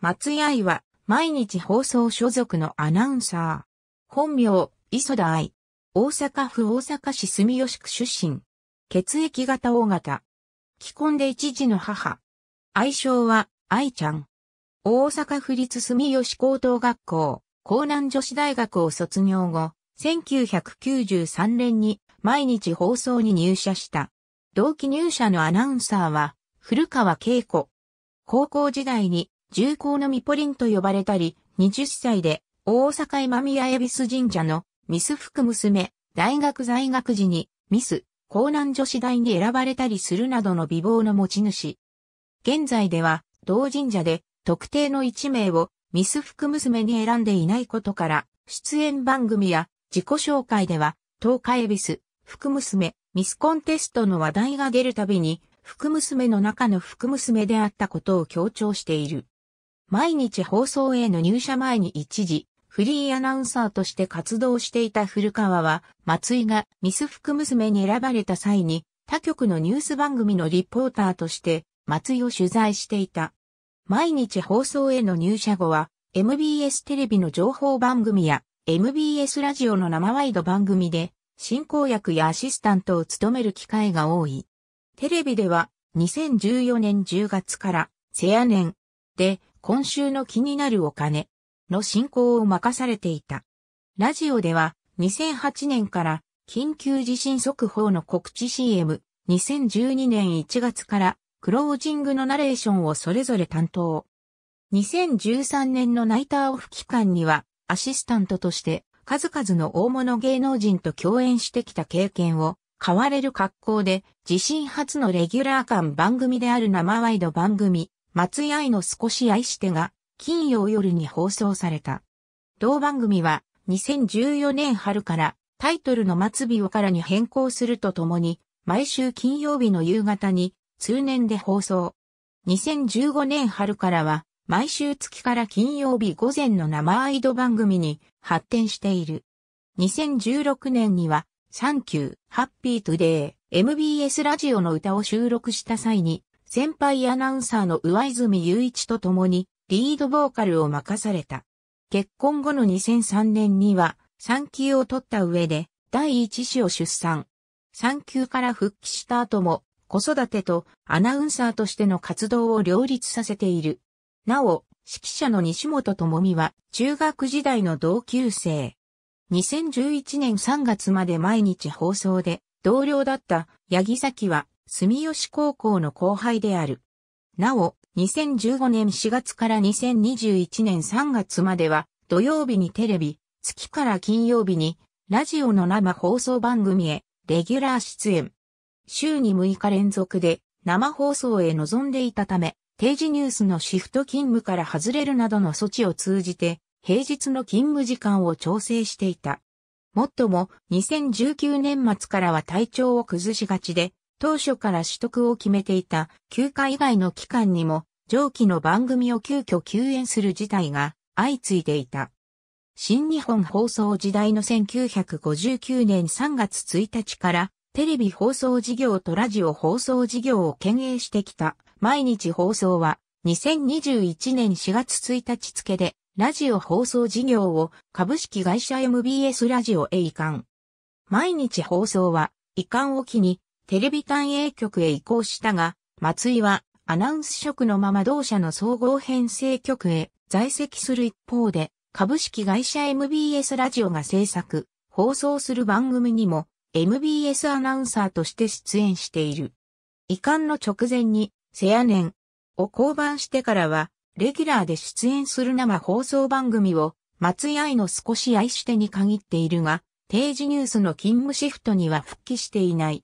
松井愛は、毎日放送所属のアナウンサー。本名、磯田愛。大阪府大阪市住吉区出身。血液型大型。既婚で一児の母。愛称は、愛ちゃん。大阪府立住吉高等学校、江南女子大学を卒業後、1993年に毎日放送に入社した。同期入社のアナウンサーは、古川恵子。高校時代に重厚のミポリンと呼ばれたり、20歳で大阪今宮恵比寿神社のミス福娘、大学在学時にミス、江南女子大に選ばれたりするなどの美貌の持ち主。現在では、同神社で特定の1名をミス福娘に選んでいないことから、出演番組や自己紹介では、東海恵比寿、福娘、ミスコンテストの話題が出るたびに、福娘の中の福娘であったことを強調している。毎日放送への入社前に一時、フリーアナウンサーとして活動していた古川は、松井がミス福娘に選ばれた際に、他局のニュース番組のリポーターとして、松井を取材していた。毎日放送への入社後は、MBS テレビの情報番組や、MBS ラジオの生ワイド番組で、進行役やアシスタントを務める機会が多い。テレビでは、2014年10月から、セア年で、今週の気になるお金の進行を任されていた。ラジオでは2008年から緊急地震速報の告知 CM、2012年1月からクロージングのナレーションをそれぞれ担当。2013年のナイターオフ期間にはアシスタントとして数々の大物芸能人と共演してきた経験を買われる格好で地震初のレギュラー間番組である生ワイド番組松井愛の少し愛してが、金曜夜に放送された。同番組は、2014年春から、タイトルの末尾をからに変更するとともに、毎週金曜日の夕方に、通年で放送。2015年春からは、毎週月から金曜日午前の生アイド番組に発展している。2016年には、サンキュー、ハッピートゥデー、MBS ラジオの歌を収録した際に、先輩アナウンサーの上泉雄一と共にリードボーカルを任された。結婚後の2003年には産休を取った上で第一子を出産。産休から復帰した後も子育てとアナウンサーとしての活動を両立させている。なお、指揮者の西本智美は中学時代の同級生。2011年3月まで毎日放送で同僚だった八木崎は住吉高校の後輩である。なお、2015年4月から2021年3月までは、土曜日にテレビ、月から金曜日に、ラジオの生放送番組へ、レギュラー出演。週に6日連続で、生放送へ臨んでいたため、定時ニュースのシフト勤務から外れるなどの措置を通じて、平日の勤務時間を調整していた。もっとも、2019年末からは体調を崩しがちで、当初から取得を決めていた休暇以外の期間にも上記の番組を急遽休演する事態が相次いでいた。新日本放送時代の1959年3月1日からテレビ放送事業とラジオ放送事業を兼営してきた毎日放送は2021年4月1日付でラジオ放送事業を株式会社 MBS ラジオへ移管。毎日放送は移管を機にテレビ単営局へ移行したが、松井はアナウンス職のまま同社の総合編成局へ在籍する一方で、株式会社 MBS ラジオが制作、放送する番組にも MBS アナウンサーとして出演している。遺憾の直前に、セアネンを降板してからは、レギュラーで出演する生放送番組を、松井愛の少し愛してに限っているが、定時ニュースの勤務シフトには復帰していない。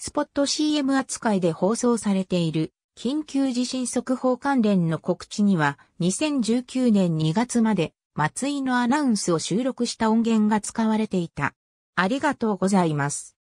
スポット CM 扱いで放送されている緊急地震速報関連の告知には2019年2月まで松井のアナウンスを収録した音源が使われていた。ありがとうございます。